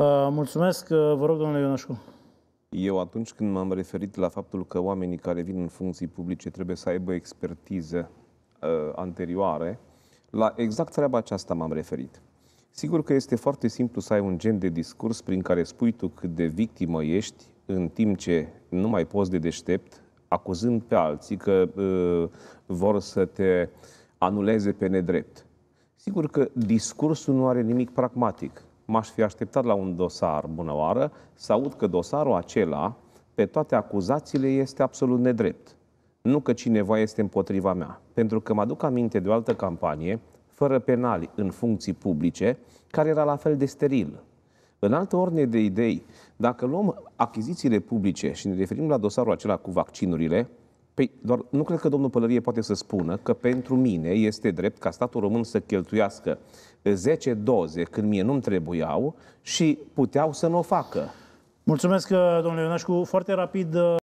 Uh, mulțumesc, uh, vă rog, domnule Ionașcu. Eu atunci când m-am referit la faptul că oamenii care vin în funcții publice trebuie să aibă expertize uh, anterioare, la exact treaba aceasta m-am referit. Sigur că este foarte simplu să ai un gen de discurs prin care spui tu cât de victimă ești în timp ce nu mai poți de deștept, acuzând pe alții că uh, vor să te anuleze pe nedrept. Sigur că discursul nu are nimic pragmatic m-aș fi așteptat la un dosar, bună oară, să aud că dosarul acela, pe toate acuzațiile, este absolut nedrept. Nu că cineva este împotriva mea, pentru că mă aduc aminte de o altă campanie, fără penali în funcții publice, care era la fel de steril. În altă ordine de idei, dacă luăm achizițiile publice și ne referim la dosarul acela cu vaccinurile, Păi, doar nu cred că domnul Pălărie poate să spună că pentru mine este drept ca statul român să cheltuiască 10 doze când mie nu-mi trebuiau și puteau să nu o facă. Mulțumesc, domnule Ionașcu. Foarte rapid...